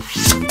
Bye.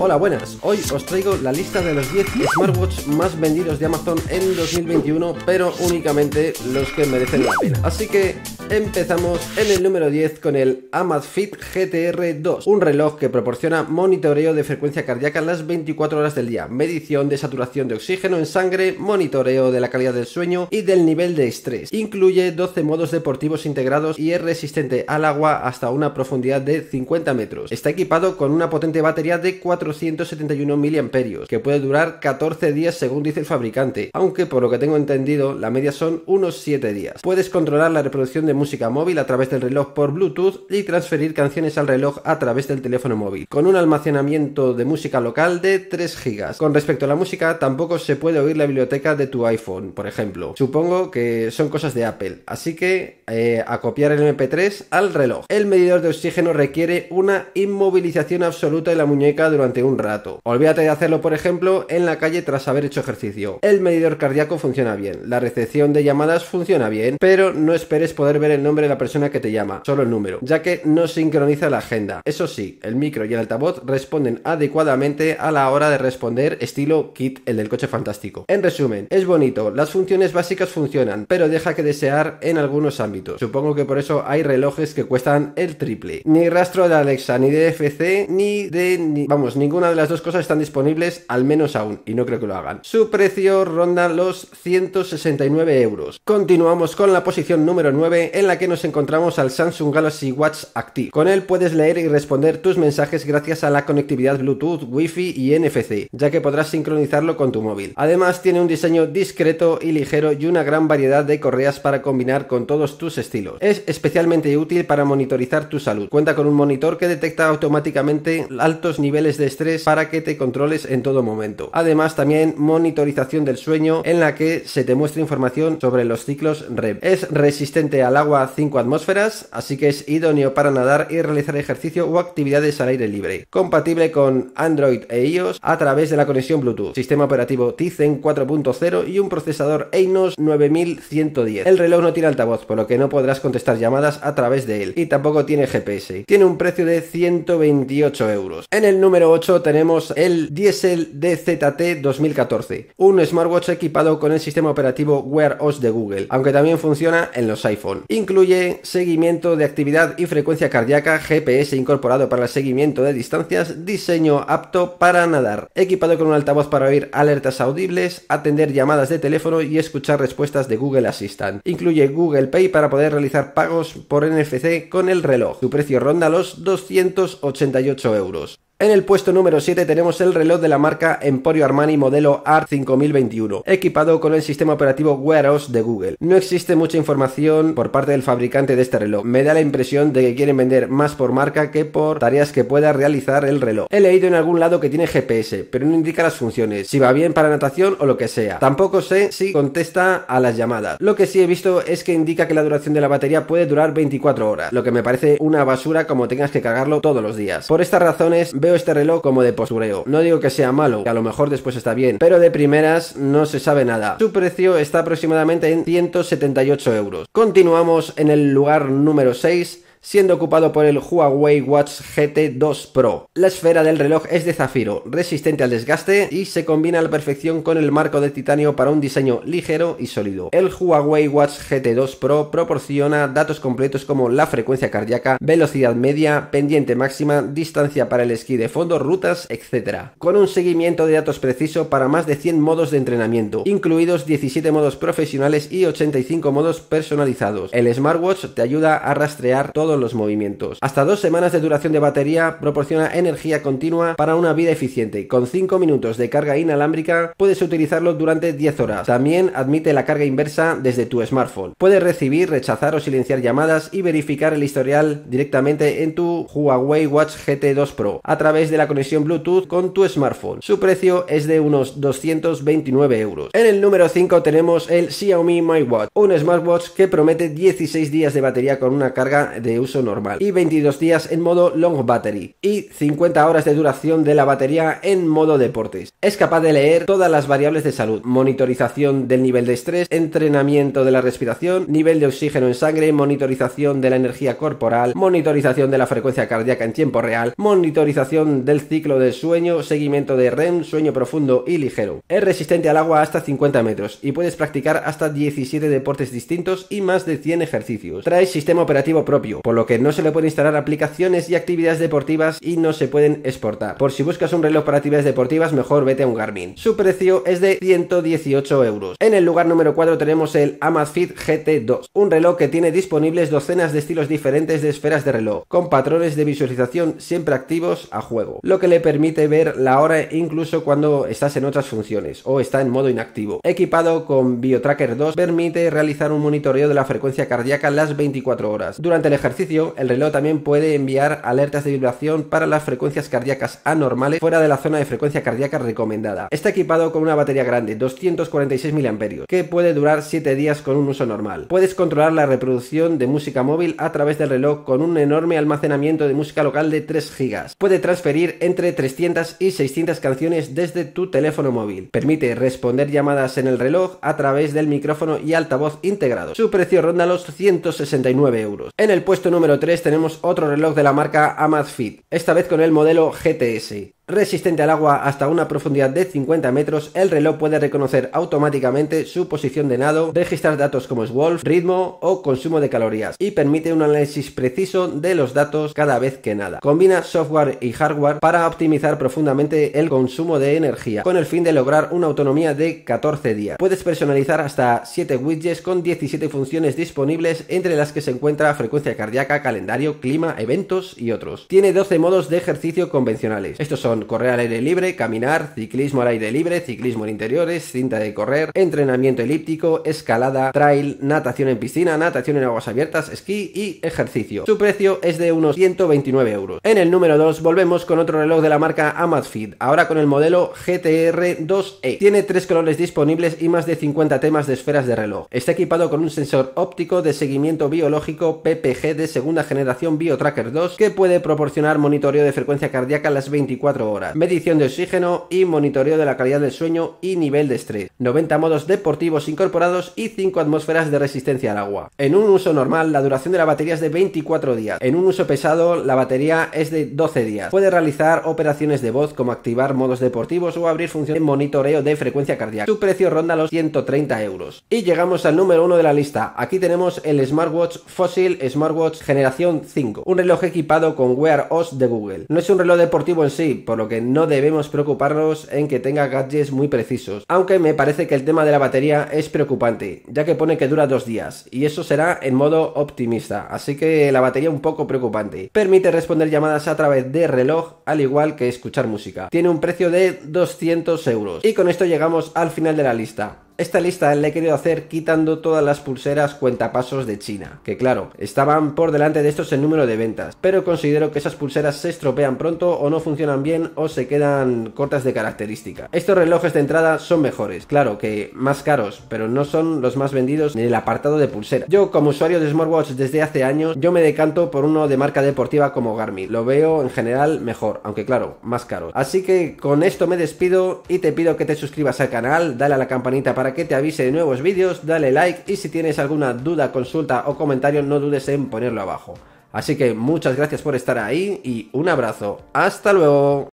Hola, buenas. Hoy os traigo la lista de los 10 smartwatch más vendidos de Amazon en 2021, pero únicamente los que merecen la pena. Así que empezamos en el número 10 con el Amazfit GTR 2, un reloj que proporciona monitoreo de frecuencia cardíaca las 24 horas del día, medición de saturación de oxígeno en sangre, monitoreo de la calidad del sueño y del nivel de estrés. Incluye 12 modos deportivos integrados y es resistente al agua hasta una profundidad de 50 metros. Está equipado con una potente batería de 4 471 miliamperios, que puede durar 14 días según dice el fabricante, aunque por lo que tengo entendido la media son unos 7 días. Puedes controlar la reproducción de música móvil a través del reloj por Bluetooth y transferir canciones al reloj a través del teléfono móvil, con un almacenamiento de música local de 3 GB. Con respecto a la música, tampoco se puede oír la biblioteca de tu iPhone, por ejemplo. Supongo que son cosas de Apple, así que eh, a copiar el MP3 al reloj. El medidor de oxígeno requiere una inmovilización absoluta de la muñeca durante un rato. Olvídate de hacerlo, por ejemplo, en la calle tras haber hecho ejercicio. El medidor cardíaco funciona bien, la recepción de llamadas funciona bien, pero no esperes poder ver el nombre de la persona que te llama, solo el número, ya que no sincroniza la agenda. Eso sí, el micro y el altavoz responden adecuadamente a la hora de responder estilo kit el del coche fantástico. En resumen, es bonito, las funciones básicas funcionan, pero deja que desear en algunos ámbitos. Supongo que por eso hay relojes que cuestan el triple. Ni rastro de Alexa, ni de FC, ni de... Ni, vamos, ni Ninguna de las dos cosas están disponibles, al menos aún, y no creo que lo hagan. Su precio ronda los 169 euros. Continuamos con la posición número 9, en la que nos encontramos al Samsung Galaxy Watch Active. Con él puedes leer y responder tus mensajes gracias a la conectividad Bluetooth, Wi-Fi y NFC, ya que podrás sincronizarlo con tu móvil. Además, tiene un diseño discreto y ligero y una gran variedad de correas para combinar con todos tus estilos. Es especialmente útil para monitorizar tu salud. Cuenta con un monitor que detecta automáticamente altos niveles de estrés para que te controles en todo momento. Además, también monitorización del sueño en la que se te muestra información sobre los ciclos REM. Es resistente al agua 5 atmósferas, así que es idóneo para nadar y realizar ejercicio o actividades al aire libre. Compatible con Android e iOS a través de la conexión Bluetooth, sistema operativo Tizen 4.0 y un procesador Einos 9110. El reloj no tiene altavoz, por lo que no podrás contestar llamadas a través de él y tampoco tiene GPS. Tiene un precio de 128 euros. En el número 8 tenemos el Diesel DZT 2014, un smartwatch equipado con el sistema operativo Wear OS de Google, aunque también funciona en los iPhone. Incluye seguimiento de actividad y frecuencia cardíaca, GPS incorporado para el seguimiento de distancias, diseño apto para nadar, equipado con un altavoz para oír alertas audibles, atender llamadas de teléfono y escuchar respuestas de Google Assistant. Incluye Google Pay para poder realizar pagos por NFC con el reloj. Su precio ronda los 288 euros. En el puesto número 7 tenemos el reloj de la marca Emporio Armani modelo ART 5021, equipado con el sistema operativo Wear de Google. No existe mucha información por parte del fabricante de este reloj. Me da la impresión de que quieren vender más por marca que por tareas que pueda realizar el reloj. He leído en algún lado que tiene GPS, pero no indica las funciones, si va bien para natación o lo que sea. Tampoco sé si contesta a las llamadas. Lo que sí he visto es que indica que la duración de la batería puede durar 24 horas, lo que me parece una basura como tengas que cargarlo todos los días. Por estas razones, este reloj como de postureo. No digo que sea malo, que a lo mejor después está bien, pero de primeras no se sabe nada. Su precio está aproximadamente en 178 euros. Continuamos en el lugar número 6 siendo ocupado por el Huawei Watch GT2 Pro. La esfera del reloj es de zafiro, resistente al desgaste y se combina a la perfección con el marco de titanio para un diseño ligero y sólido. El Huawei Watch GT2 Pro proporciona datos completos como la frecuencia cardíaca, velocidad media, pendiente máxima, distancia para el esquí de fondo, rutas, etc. Con un seguimiento de datos preciso para más de 100 modos de entrenamiento, incluidos 17 modos profesionales y 85 modos personalizados. El smartwatch te ayuda a rastrear todo los movimientos. Hasta dos semanas de duración de batería proporciona energía continua para una vida eficiente. Con 5 minutos de carga inalámbrica puedes utilizarlo durante 10 horas. También admite la carga inversa desde tu smartphone. Puedes recibir, rechazar o silenciar llamadas y verificar el historial directamente en tu Huawei Watch GT2 Pro a través de la conexión Bluetooth con tu smartphone. Su precio es de unos 229 euros. En el número 5 tenemos el Xiaomi Mi Watch, un smartwatch que promete 16 días de batería con una carga de uso normal y 22 días en modo long battery y 50 horas de duración de la batería en modo deportes. Es capaz de leer todas las variables de salud, monitorización del nivel de estrés, entrenamiento de la respiración, nivel de oxígeno en sangre, monitorización de la energía corporal, monitorización de la frecuencia cardíaca en tiempo real, monitorización del ciclo del sueño, seguimiento de REM, sueño profundo y ligero. Es resistente al agua hasta 50 metros y puedes practicar hasta 17 deportes distintos y más de 100 ejercicios. Trae sistema operativo propio por lo que no se le pueden instalar aplicaciones y actividades deportivas y no se pueden exportar. Por si buscas un reloj para actividades deportivas, mejor vete a un Garmin. Su precio es de 118 euros. En el lugar número 4 tenemos el Amazfit GT2, un reloj que tiene disponibles docenas de estilos diferentes de esferas de reloj, con patrones de visualización siempre activos a juego, lo que le permite ver la hora incluso cuando estás en otras funciones o está en modo inactivo. Equipado con BioTracker 2, permite realizar un monitoreo de la frecuencia cardíaca las 24 horas. Durante el ejercicio el reloj también puede enviar alertas de vibración para las frecuencias cardíacas anormales fuera de la zona de frecuencia cardíaca recomendada. Está equipado con una batería grande, 246 mAh, que puede durar 7 días con un uso normal. Puedes controlar la reproducción de música móvil a través del reloj con un enorme almacenamiento de música local de 3 GB. Puede transferir entre 300 y 600 canciones desde tu teléfono móvil. Permite responder llamadas en el reloj a través del micrófono y altavoz integrado. Su precio ronda los 169 euros. En el puesto número 3 tenemos otro reloj de la marca Amazfit, esta vez con el modelo GTS. Resistente al agua hasta una profundidad de 50 metros, el reloj puede reconocer automáticamente su posición de nado, registrar datos como Swolf, ritmo o consumo de calorías y permite un análisis preciso de los datos cada vez que nada. Combina software y hardware para optimizar profundamente el consumo de energía con el fin de lograr una autonomía de 14 días. Puedes personalizar hasta 7 widgets con 17 funciones disponibles entre las que se encuentra frecuencia cardíaca, calendario, clima, eventos y otros. Tiene 12 modos de ejercicio convencionales. Estos son correr al aire libre, caminar, ciclismo al aire libre, ciclismo en interiores, cinta de correr, entrenamiento elíptico, escalada, trail, natación en piscina, natación en aguas abiertas, esquí y ejercicio. Su precio es de unos 129 euros. En el número 2 volvemos con otro reloj de la marca Amazfit, ahora con el modelo GTR 2E. Tiene tres colores disponibles y más de 50 temas de esferas de reloj. Está equipado con un sensor óptico de seguimiento biológico PPG de segunda generación BioTracker 2 que puede proporcionar monitoreo de frecuencia cardíaca las 24 horas hora medición de oxígeno y monitoreo de la calidad del sueño y nivel de estrés, 90 modos deportivos incorporados y 5 atmósferas de resistencia al agua. En un uso normal, la duración de la batería es de 24 días. En un uso pesado, la batería es de 12 días. Puede realizar operaciones de voz como activar modos deportivos o abrir funciones de monitoreo de frecuencia cardíaca. Su precio ronda los 130 euros. Y llegamos al número 1 de la lista. Aquí tenemos el smartwatch Fossil Smartwatch Generación 5, un reloj equipado con Wear OS de Google. No es un reloj deportivo en sí, por lo que no debemos preocuparnos en que tenga gadgets muy precisos. Aunque me parece que el tema de la batería es preocupante, ya que pone que dura dos días, y eso será en modo optimista, así que la batería un poco preocupante. Permite responder llamadas a través de reloj, al igual que escuchar música. Tiene un precio de 200 euros. Y con esto llegamos al final de la lista. Esta lista la he querido hacer quitando todas las pulseras cuentapasos de China, que claro, estaban por delante de estos en número de ventas, pero considero que esas pulseras se estropean pronto o no funcionan bien o se quedan cortas de característica. Estos relojes de entrada son mejores, claro que más caros, pero no son los más vendidos en el apartado de pulsera. Yo como usuario de smartwatch desde hace años, yo me decanto por uno de marca deportiva como Garmin. Lo veo en general mejor, aunque claro, más caro. Así que con esto me despido y te pido que te suscribas al canal, dale a la campanita para que te avise de nuevos vídeos, dale like y si tienes alguna duda, consulta o comentario no dudes en ponerlo abajo. Así que muchas gracias por estar ahí y un abrazo. Hasta luego.